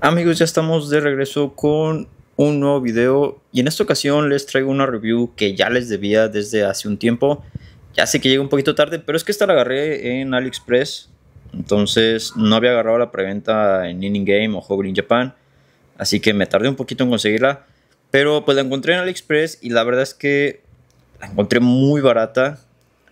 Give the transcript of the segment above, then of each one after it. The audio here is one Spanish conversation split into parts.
Amigos, ya estamos de regreso con un nuevo video y en esta ocasión les traigo una review que ya les debía desde hace un tiempo. Ya sé que llega un poquito tarde, pero es que esta la agarré en AliExpress. Entonces no había agarrado la preventa en Inning Game o Hobby Japan. Así que me tardé un poquito en conseguirla. Pero pues la encontré en AliExpress y la verdad es que la encontré muy barata.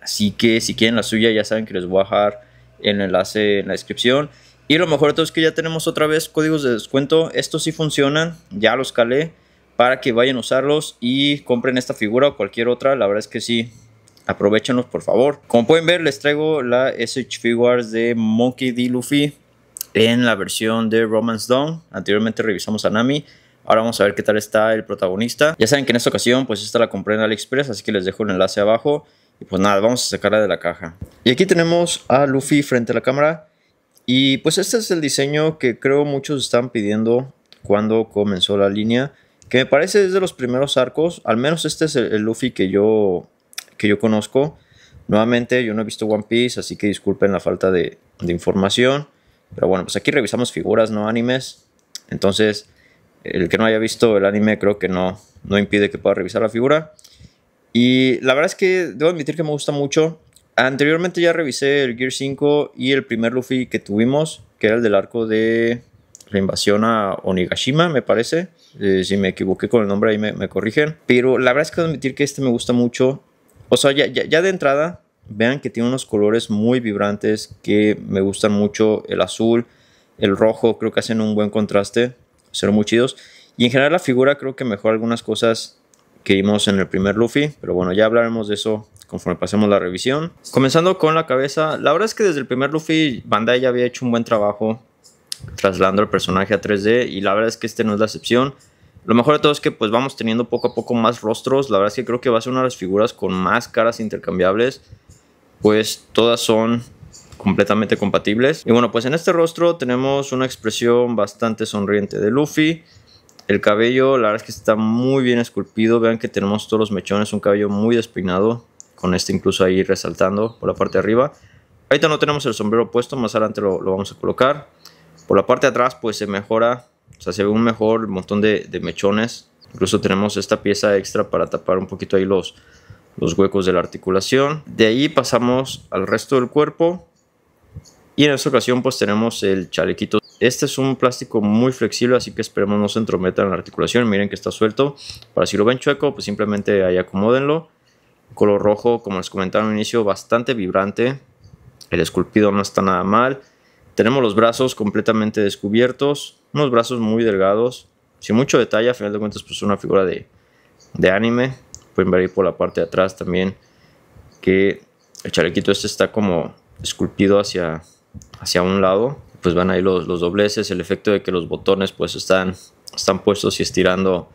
Así que si quieren la suya ya saben que les voy a dejar el enlace en la descripción. Y lo mejor de todo es que ya tenemos otra vez códigos de descuento. Estos sí funcionan, ya los calé para que vayan a usarlos y compren esta figura o cualquier otra. La verdad es que sí, aprovechenlos por favor. Como pueden ver, les traigo la SH Figures de Monkey D. Luffy en la versión de Romance Dawn. Anteriormente revisamos a Nami. Ahora vamos a ver qué tal está el protagonista. Ya saben que en esta ocasión, pues esta la compré en AliExpress, así que les dejo el enlace abajo. Y pues nada, vamos a sacarla de la caja. Y aquí tenemos a Luffy frente a la cámara. Y pues este es el diseño que creo muchos están pidiendo cuando comenzó la línea, que me parece es de los primeros arcos, al menos este es el, Luffy que yo, que yo conozco. Nuevamente, yo no he visto One Piece, así que disculpen la falta de, información. Pero bueno, pues aquí revisamos figuras, no animes. Entonces, el que no haya visto el anime creo que no, no impide que pueda revisar la figura. Y la verdad es que debo admitir que me gusta mucho. Anteriormente ya revisé el Gear 5 y el primer Luffy que tuvimos, que era el del arco de la invasión a Onigashima, me parece. Eh, si me equivoqué con el nombre ahí me, corrigen. Pero la verdad es que admitir que este me gusta mucho. O sea, ya, de entrada, vean que tiene unos colores muy vibrantes que me gustan mucho. El azul, el rojo, creo que hacen un buen contraste. Serán muy chidos. Y en general la figura creo que mejora algunas cosas que vimos en el primer Luffy. Pero bueno, ya hablaremos de eso conforme pasemos la revisión. Comenzando con la cabeza, la verdad es que desde el primer Luffy, Bandai ya había hecho un buen trabajo trasladando el personaje a 3D y la verdad es que este no es la excepción. Lo mejor de todo es que pues vamos teniendo poco a poco más rostros. La verdad es que creo que va a ser una de las figuras con más caras intercambiables. Pues todas son completamente compatibles. Y bueno, pues en este rostro tenemos una expresión bastante sonriente de Luffy. El cabello, la verdad es que está muy bien esculpido. Vean que tenemos todos los mechones, un cabello muy despeinado con este incluso ahí resaltando por la parte de arriba. Ahorita no tenemos el sombrero puesto, más adelante lo, vamos a colocar. Por la parte de atrás pues se mejora, o sea, se ve un mejor montón de, mechones. Incluso tenemos esta pieza extra para tapar un poquito ahí los, los huecos de la articulación. De ahí pasamos al resto del cuerpo. Y en esta ocasión pues tenemos el chalequito. Este es un plástico muy flexible, así que esperemos no se entrometa en la articulación. Miren que está suelto. Para si lo ven chueco, pues simplemente ahí acomódenlo color rojo, como les comentaba al inicio, bastante vibrante. El esculpido no está nada mal. Tenemos los brazos completamente descubiertos, unos brazos muy delgados, sin mucho detalle, al final de cuentas pues una figura de, de anime. Pueden ver ahí por la parte de atrás también que el chalequito este está como esculpido hacia, hacia un lado. Pues van ahí los, los dobleces, el efecto de que los botones pues están, están puestos y estirando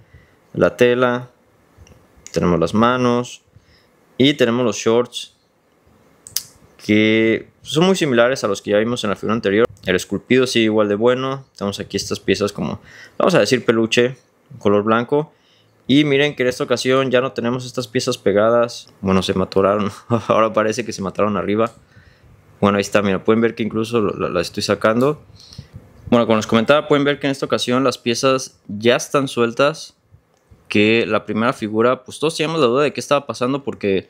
la tela. Tenemos las manos, y tenemos los shorts que son muy similares a los que ya vimos en la figura anterior. El esculpido sigue igual de bueno. Tenemos aquí estas piezas como, vamos a decir, peluche, color blanco. Y miren que en esta ocasión ya no tenemos estas piezas pegadas. Bueno, se maturaron Ahora parece que se mataron arriba. Bueno, ahí está. Miren, pueden ver que incluso las estoy sacando. Bueno, como les comentaba, pueden ver que en esta ocasión las piezas ya están sueltas que la primera figura, pues todos teníamos la duda de qué estaba pasando porque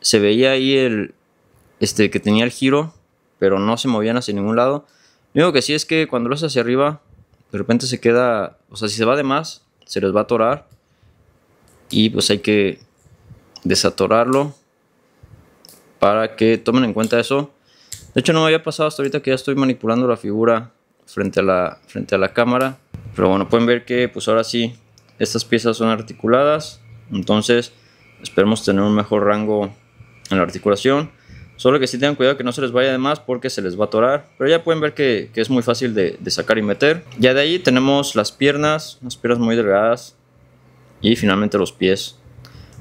se veía ahí el, este, que tenía el giro, pero no se movían hacia ningún lado. Lo único que sí es que cuando lo hace hacia arriba, de repente se queda, o sea, si se va de más, se les va a atorar y pues hay que desatorarlo para que tomen en cuenta eso. De hecho no me había pasado hasta ahorita que ya estoy manipulando la figura frente a la, frente a la cámara. Pero bueno, pueden ver que pues ahora sí estas piezas son articuladas, entonces esperemos tener un mejor rango en la articulación. Solo que sí tengan cuidado que no se les vaya de más porque se les va a atorar. Pero ya pueden ver que, es muy fácil de, de, sacar y meter. Ya de ahí tenemos las piernas, unas piernas muy delgadas. Y finalmente los pies,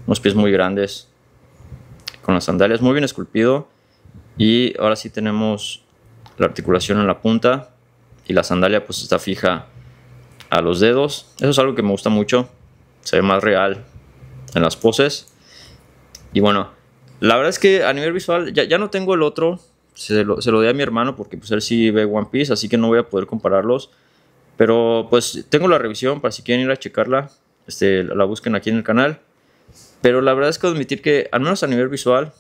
unos pies muy grandes. Con las sandalias muy bien esculpido. Y ahora sí tenemos la articulación en la punta. Y la sandalia pues está fija a los dedos. Eso es algo que me gusta mucho. Se ve más real en las poses. Y bueno, la verdad es que a nivel visual ya, ya no tengo el otro. Se lo, se lo di a mi hermano porque pues él sí ve One Piece, así que no voy a poder compararlos. Pero pues tengo la revisión para si quieren ir a checarla, este, la busquen aquí en el canal. Pero la verdad es que admitir que, al menos a nivel visual,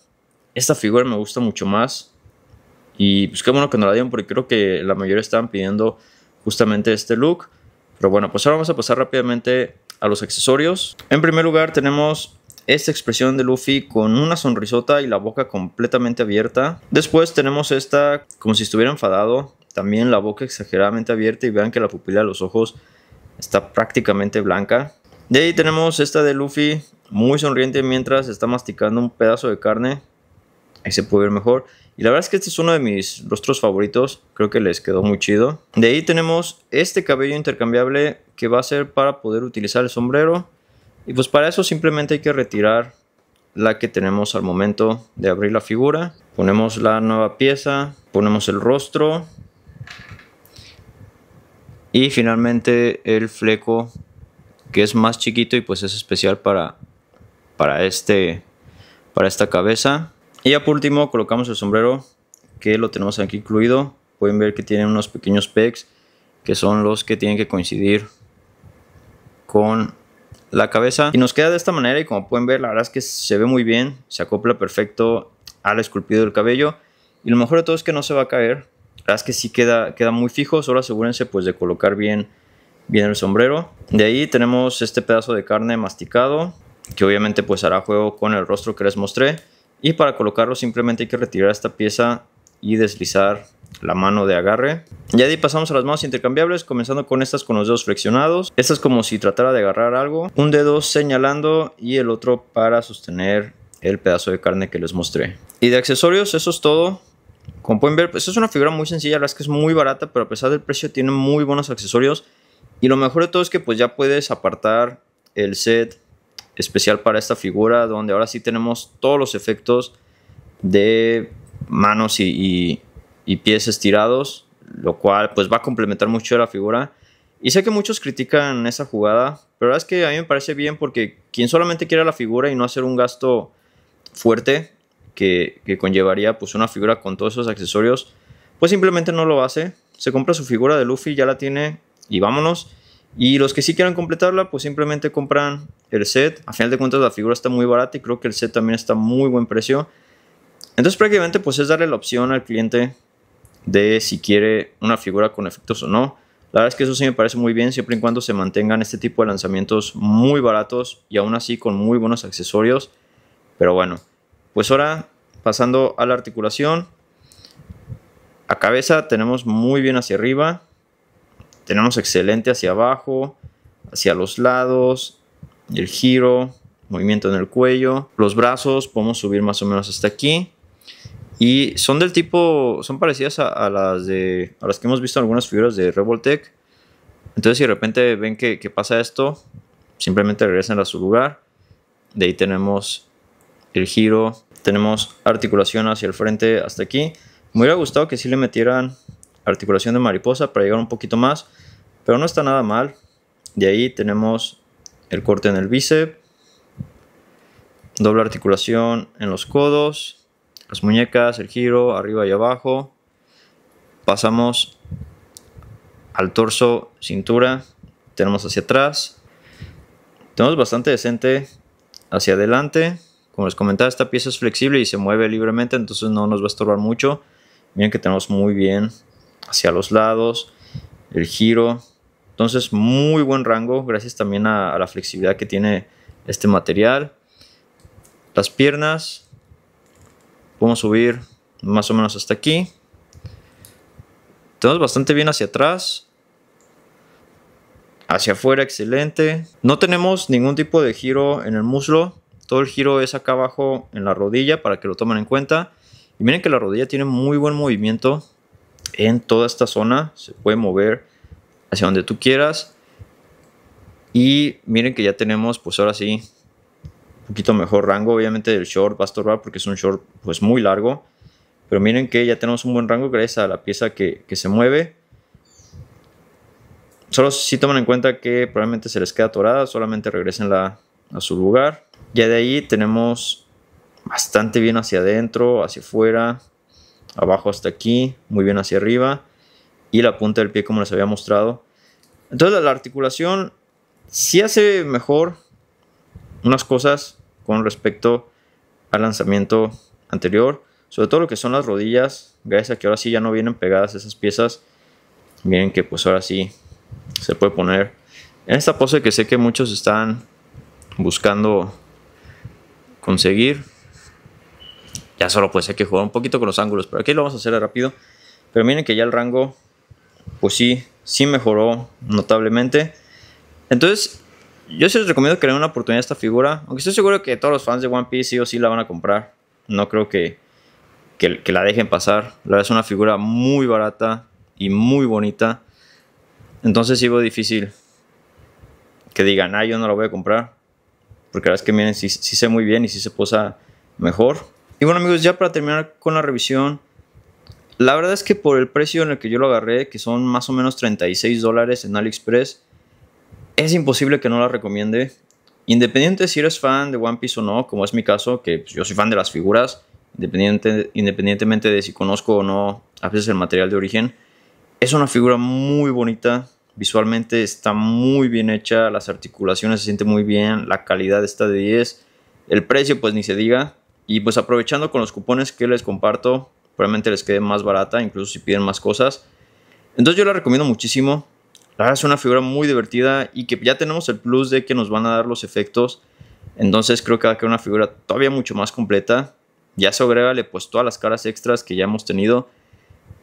esta figura me gusta mucho más. Y pues qué bueno que nos la dieron porque creo que la mayoría estaban pidiendo justamente este look. Pero bueno, pues ahora vamos a pasar rápidamente a los accesorios. En primer lugar tenemos esta expresión de Luffy con una sonrisota y la boca completamente abierta. Después tenemos esta como si estuviera enfadado, también la boca exageradamente abierta y vean que la pupila de los ojos está prácticamente blanca. De ahí tenemos esta de Luffy muy sonriente mientras está masticando un pedazo de carne ahí se puede ver mejor. Y la verdad es que este es uno de mis rostros favoritos, creo que les quedó muy chido. De ahí tenemos este cabello intercambiable que va a ser para poder utilizar el sombrero. Y pues para eso simplemente hay que retirar la que tenemos al momento de abrir la figura. Ponemos la nueva pieza, ponemos el rostro y finalmente el fleco que es más chiquito y pues es especial para, para, este, para esta cabeza. Y ya por último colocamos el sombrero que lo tenemos aquí incluido. Pueden ver que tiene unos pequeños pegs que son los que tienen que coincidir con la cabeza. Y nos queda de esta manera y como pueden ver la verdad es que se ve muy bien. Se acopla perfecto al esculpido del cabello. Y lo mejor de todo es que no se va a caer. La verdad es que sí queda, queda muy fijo. Solo asegúrense pues de colocar bien, bien el sombrero. De ahí tenemos este pedazo de carne masticado. Que obviamente pues hará juego con el rostro que les mostré. Y para colocarlo simplemente hay que retirar esta pieza y deslizar la mano de agarre. Ya de ahí pasamos a las manos intercambiables, comenzando con estas con los dedos flexionados. Esta es como si tratara de agarrar algo. Un dedo señalando y el otro para sostener el pedazo de carne que les mostré. Y de accesorios, eso es todo. Como pueden ver, pues es una figura muy sencilla, la verdad es que es muy barata, pero a pesar del precio tiene muy buenos accesorios. Y lo mejor de todo es que pues ya puedes apartar el set especial para esta figura, donde ahora sí tenemos todos los efectos de manos y, pies estirados, lo cual pues va a complementar mucho la figura. Y sé que muchos critican esa jugada, pero es que a mí me parece bien porque quien solamente quiere la figura y no hacer un gasto fuerte que, que, conllevaría pues una figura con todos esos accesorios, pues simplemente no lo hace. Se compra su figura de Luffy, ya la tiene y vámonos. Y los que sí quieran completarla, pues simplemente compran el set. A final de cuentas la figura está muy barata y creo que el set también está muy buen precio. Entonces prácticamente pues es darle la opción al cliente de si quiere una figura con efectos o no. La verdad es que eso sí me parece muy bien siempre y cuando se mantengan este tipo de lanzamientos muy baratos y aún así con muy buenos accesorios. Pero bueno, pues ahora pasando a la articulación. A cabeza tenemos muy bien hacia arriba tenemos excelente hacia abajo, hacia los lados, el giro, movimiento en el cuello, los brazos podemos subir más o menos hasta aquí. Y son del tipo, son parecidas a, las de, a las que hemos visto algunas figuras de Revoltech. Entonces si de repente ven que, pasa esto, simplemente regresan a su lugar. De ahí tenemos el giro, tenemos articulación hacia el frente hasta aquí. Me hubiera gustado que si le metieran articulación de mariposa para llegar un poquito más, pero no está nada mal. De ahí tenemos el corte en el bíceps, doble articulación en los codos, las muñecas, el giro arriba y abajo. Pasamos al torso, cintura, tenemos hacia atrás. Tenemos bastante decente hacia adelante. Como les comentaba, esta pieza es flexible y se mueve libremente, entonces no nos va a estorbar mucho. Miren que tenemos muy bien hacia los lados, el giro. Entonces, muy buen rango, gracias también a, la flexibilidad que tiene este material. Las piernas, podemos subir más o menos hasta aquí. Tenemos bastante bien hacia atrás. Hacia afuera, excelente. No tenemos ningún tipo de giro en el muslo. Todo el giro es acá abajo en la rodilla para que lo tomen en cuenta. Y miren que la rodilla tiene muy buen movimiento en toda esta zona, se puede mover hacia donde tú quieras. Y miren que ya tenemos, pues ahora sí, un poquito mejor rango. Obviamente el short va a estorbar porque es un short pues muy largo. Pero miren que ya tenemos un buen rango gracias a la pieza que, se mueve. Solo si toman en cuenta que probablemente se les queda atorada, solamente regresenla a su lugar. Ya de ahí tenemos bastante bien hacia adentro, hacia afuera abajo hasta aquí, muy bien hacia arriba y la punta del pie como les había mostrado. Entonces la articulación sí hace mejor unas cosas con respecto al lanzamiento anterior, sobre todo lo que son las rodillas, gracias a que ahora sí ya no vienen pegadas esas piezas, miren que pues ahora sí se puede poner en esta pose que sé que muchos están buscando conseguir ya solo pues hay que jugar un poquito con los ángulos, pero aquí lo vamos a hacer rápido. Pero miren que ya el rango, pues sí, sí mejoró notablemente. Entonces, yo sí les recomiendo que le den una oportunidad a esta figura. Aunque estoy seguro que todos los fans de One Piece sí o sí la van a comprar. No creo que, que, la dejen pasar. La verdad es una figura muy barata y muy bonita. Entonces sí va difícil que digan, ah, yo no la voy a comprar. Porque la verdad es que miren, sí, sé muy bien y sí se posa mejor. Y bueno amigos, ya para terminar con la revisión, la verdad es que por el precio en el que yo lo agarré, que son más o menos 36 dólares en AliExpress, es imposible que no la recomiende. Independiente si eres fan de One Piece o no, como es mi caso, que pues, yo soy fan de las figuras, independiente, independientemente de si conozco o no a veces el material de origen, es una figura muy bonita, visualmente está muy bien hecha, las articulaciones se sienten muy bien, la calidad está de 10, el precio pues ni se diga, y pues aprovechando con los cupones que les comparto, probablemente les quede más barata, incluso si piden más cosas. Entonces yo la recomiendo muchísimo. La verdad es una figura muy divertida y que ya tenemos el plus de que nos van a dar los efectos. Entonces creo que va a quedar una figura todavía mucho más completa. Ya se pues todas las caras extras que ya hemos tenido.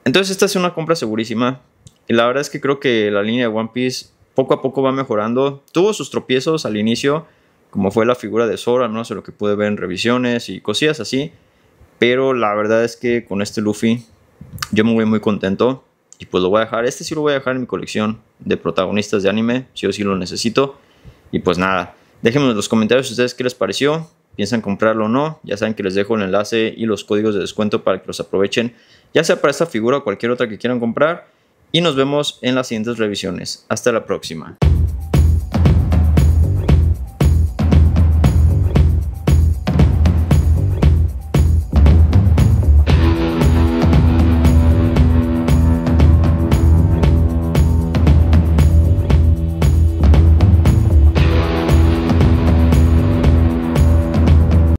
Entonces esta es una compra segurísima. Y la verdad es que creo que la línea de One Piece poco a poco va mejorando. Tuvo sus tropiezos al inicio como fue la figura de Sora, no sé lo que pude ver en revisiones y cosillas así. Pero la verdad es que con este Luffy yo me voy muy contento y pues lo voy a dejar. Este sí lo voy a dejar en mi colección de protagonistas de anime, si yo sí lo necesito. Y pues nada, déjenme en los comentarios ustedes qué les pareció, piensan comprarlo o no. Ya saben que les dejo el enlace y los códigos de descuento para que los aprovechen, ya sea para esta figura o cualquier otra que quieran comprar. Y nos vemos en las siguientes revisiones. Hasta la próxima.